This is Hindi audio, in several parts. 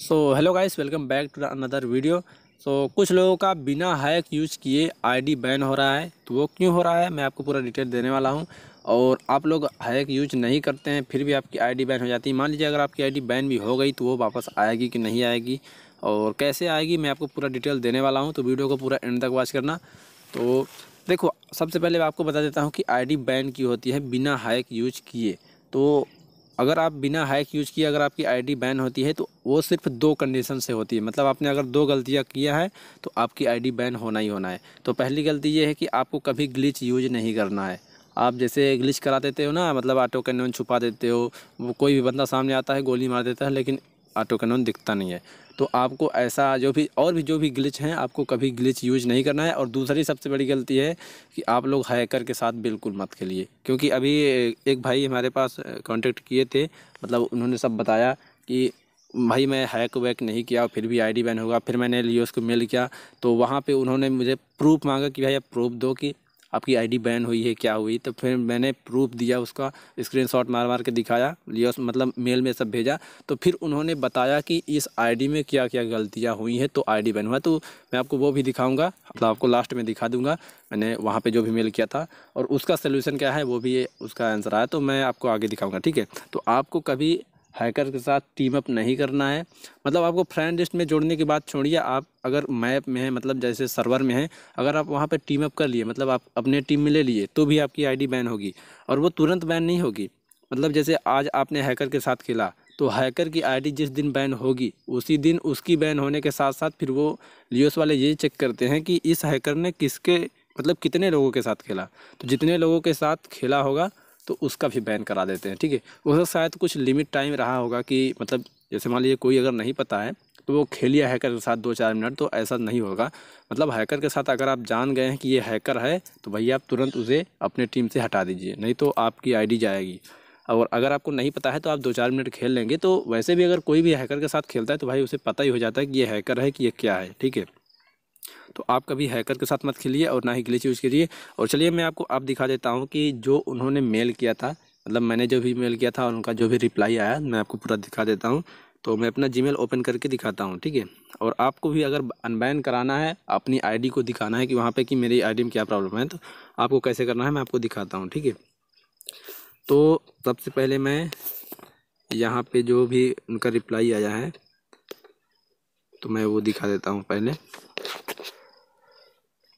so hello guys welcome back to another video so कुछ लोगों का बिना हैक यूज किए आईडी बैन हो रहा है तो वो क्यों हो रहा है मैं आपको पूरा डिटेल देने वाला हूं और आप लोग हैक यूज नहीं करते हैं फिर भी आपकी आईडी बैन हो जाती है मान लीजिए अगर आपकी आईडी बैन भी हो गई तो वो वापस आएगी कि नहीं आएगी और कैसे आएगी मैं आपको पूरा डिटेल देने वाला हूँ तो वीडियो को पूरा एंड तक वॉच करना तो देखो सबसे पहले मैं आपको बता देता हूँ कि आई बैन की होती है बिना हैक यूज किए तो अगर आप बिना हैक यूज़ किए अगर आपकी आईडी बैन होती है तो वो सिर्फ दो कंडीशन से होती है मतलब आपने अगर दो गलतियाँ किया है तो आपकी आईडी बैन होना ही होना है तो पहली गलती ये है कि आपको कभी ग्लिच यूज नहीं करना है आप जैसे ग्लिच करा देते हो ना मतलब ऑटो कैन छुपा देते हो वो कोई भी बंदा सामने आता है गोली मार देता है लेकिन ऑटो कैनन दिखता नहीं है तो आपको ऐसा जो भी और भी जो भी ग्लिच हैं आपको कभी ग्लिच यूज नहीं करना है और दूसरी सबसे बड़ी गलती है कि आप लोग हैकर के साथ बिल्कुल मत खेलिए क्योंकि अभी एक भाई हमारे पास कांटेक्ट किए थे मतलब उन्होंने सब बताया कि भाई मैं हैक वैक नहीं किया फिर भी आईडी बैन होगा फिर मैंने लियोस को मेल किया तो वहाँ पे उन्होंने मुझे प्रूफ मांगा कि भाई आप प्रूफ दो कि आपकी आईडी बैन हुई है क्या हुई तो फिर मैंने प्रूफ दिया उसका स्क्रीनशॉट मार मार के दिखाया लिया मतलब मेल में सब भेजा तो फिर उन्होंने बताया कि इस आईडी में क्या क्या गलतियाँ हुई हैं तो आईडी बैन हुआ तो मैं आपको वो भी दिखाऊँगा मतलब आपको लास्ट में दिखा दूँगा मैंने वहाँ पर जो भी मेल किया था और उसका सोल्यूशन क्या है वो भी उसका आंसर आया तो मैं आपको आगे दिखाऊँगा ठीक है तो आपको कभी हैकर के साथ टीम अप नहीं करना है मतलब आपको फ्रेंड लिस्ट में जोड़ने की बात छोड़िए आप अगर मैप में है मतलब जैसे सर्वर में है अगर आप वहाँ पर टीम अप कर लिए मतलब आप अपने टीम में ले लिए तो भी आपकी आईडी बैन होगी और वो तुरंत बैन नहीं होगी मतलब जैसे आज आपने हैकर के साथ खेला तो हैकर की आईडी जिस दिन बैन होगी उसी दिन उसकी बैन होने के साथ साथ फिर वो लियोस वाले ये चेक करते हैं कि इस हैकर ने किसके मतलब कितने लोगों के साथ खेला तो जितने लोगों के साथ खेला होगा तो उसका भी बैन करा देते हैं ठीक है उसका शायद कुछ लिमिट टाइम रहा होगा कि मतलब जैसे मान लीजिए कोई अगर नहीं पता है तो वो खेलिया हैकर के साथ दो चार मिनट तो ऐसा नहीं होगा मतलब हैकर के साथ अगर आप जान गए हैं कि ये हैकर है तो भैया आप तुरंत उसे अपने टीम से हटा दीजिए नहीं तो आपकी आईडी जाएगी और अगर आपको नहीं पता है तो आप दो चार मिनट खेल लेंगे तो वैसे भी अगर कोई भी हैकर के साथ खेलता है तो भाई उसे पता ही हो जाता है कि ये हैकर है कि ये क्या है ठीक है तो आप कभी हैकर के साथ मत खेलिए और ना ही ग्लिच यूज़ करिए और चलिए मैं आपको अब दिखा देता हूँ कि जो उन्होंने मेल किया था मतलब मैंने जो भी मेल किया था और उनका जो भी रिप्लाई आया मैं आपको पूरा दिखा देता हूँ तो मैं अपना जीमेल ओपन करके दिखाता हूँ ठीक है और आपको भी अगर अनबैन कराना है अपनी आईडी को दिखाना है कि वहाँ पे कि मेरी आईडी में क्या प्रॉब्लम है तो आपको कैसे करना है मैं आपको दिखाता हूँ ठीक है तो सबसे पहले मैं यहाँ पे जो भी उनका रिप्लाई आया है तो मैं वो दिखा देता हूँ पहले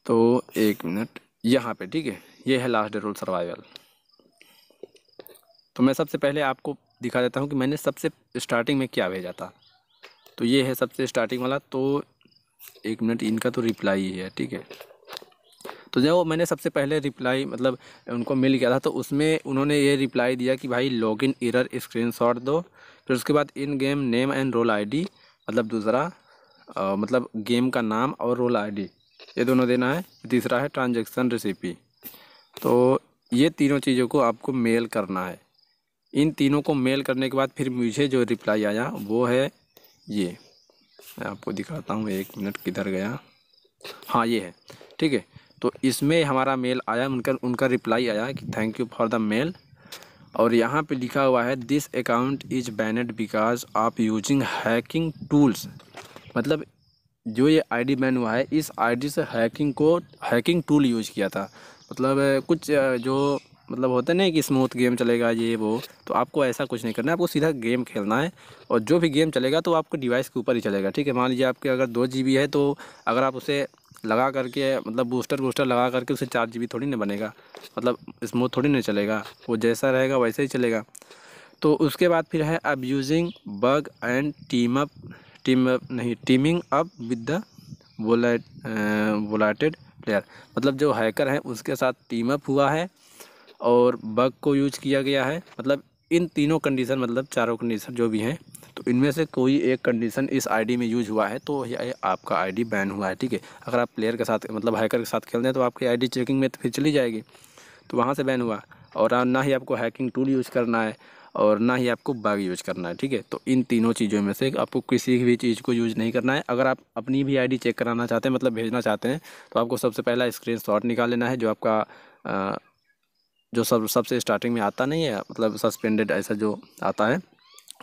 तो एक मिनट यहाँ पे ठीक है ये है लास्ट डे रोल सर्वाइवल तो मैं सबसे पहले आपको दिखा देता हूँ कि मैंने सबसे स्टार्टिंग में क्या भेजा था तो ये है सबसे स्टार्टिंग वाला तो एक मिनट इनका तो रिप्लाई ही है ठीक है तो जब मैंने सबसे पहले रिप्लाई मतलब उनको मिल गया था तो उसमें उन्होंने ये रिप्लाई दिया कि भाई लॉगिन इरर स्क्रीनशॉट दो फिर उसके बाद in game name and role ID मतलब दूसरा मतलब गेम का नाम और रोल आईडी ये दोनों देना है तीसरा है ट्रांजेक्शन रेसिपी तो ये तीनों चीज़ों को आपको मेल करना है इन तीनों को मेल करने के बाद फिर मुझे जो रिप्लाई आया वो है ये मैं आपको दिखाता हूँ एक मिनट किधर गया हाँ ये है ठीक है तो इसमें हमारा मेल आया उनका उनका रिप्लाई आया कि thank you for the mail और यहाँ पे लिखा हुआ है this account is banned because आप यूजिंग हैकिंग टूल्स मतलब जो ये आईडी बैन हुआ है इस आईडी से हैकिंग को हैकिंग टूल यूज किया था मतलब कुछ जो मतलब होते नहीं कि स्मूथ गेम चलेगा ये वो तो आपको ऐसा कुछ नहीं करना है आपको सीधा गेम खेलना है और जो भी गेम चलेगा तो आपके डिवाइस के ऊपर ही चलेगा ठीक है मान लीजिए आपके अगर दो जी है तो अगर आप उसे लगा करके मतलब बूस्टर बूस्टर लगा करके उसे चार जी थोड़ी ना बनेगा मतलब स्मूथ थोड़ी ना चलेगा वो जैसा रहेगा वैसे ही चलेगा तो उसके बाद फिर है अब using bug and team up team up नहीं teaming up with the violate violated player मतलब जो हैकर हैं उसके साथ टीम अप हुआ है और बग को यूज किया गया है मतलब इन तीनों कंडीशन मतलब चारों कंडीशन जो भी हैं तो इनमें से कोई एक कंडीशन इस आईडी में यूज हुआ है तो ये आपका आईडी बैन हुआ है ठीक है अगर आप प्लेयर के साथ मतलब हैकर के साथ खेल रहे हैं तो आपकी आईडी चेकिंग में तो फिर चली जाएगी तो वहाँ से बैन हुआ और ना ही आपको हैकिंग टूल यूज़ करना है और ना ही आपको बैग यूज़ करना है ठीक है तो इन तीनों चीज़ों में से आपको किसी भी चीज़ को यूज़ नहीं करना है अगर आप अपनी भी आईडी चेक कराना चाहते हैं मतलब भेजना चाहते हैं तो आपको सबसे पहला स्क्रीन निकाल लेना है जो आपका जो सब सबसे स्टार्टिंग में आता नहीं है मतलब सस्पेंडेड ऐसा जो आता है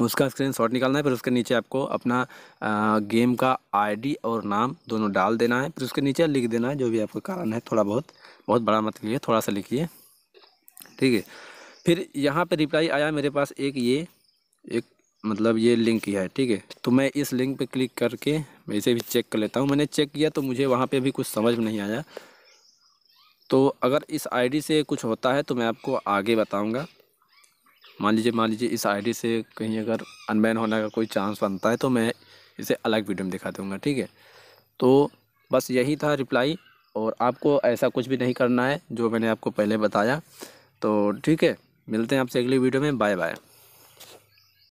उसका स्क्रीन शॉट निकालना है फिर उसके नीचे आपको अपना आ, गेम का आईडी और नाम दोनों डाल देना है फिर उसके नीचे लिख देना है जो भी आपका कारण है थोड़ा बहुत बहुत बड़ा मत लिखिए थोड़ा सा लिखिए ठीक है फिर यहाँ पे रिप्लाई आया मेरे पास एक ये एक मतलब ये लिंक ही है ठीक है तो मैं इस लिंक पे क्लिक करके मैं इसे भी चेक कर लेता हूँ मैंने चेक किया तो मुझे वहाँ पे भी कुछ समझ में नहीं आया तो अगर इस आईडी से कुछ होता है तो मैं आपको आगे बताऊँगा मान लीजिए मान लीजिए इस आईडी से कहीं अगर अनबैन होने का कोई चांस बनता है तो मैं इसे अलग वीडियो में दिखा दूँगा ठीक है तो बस यही था रिप्लाई और आपको ऐसा कुछ भी नहीं करना है जो मैंने आपको पहले बताया तो ठीक है मिलते हैं आपसे अगली वीडियो में बाय बाय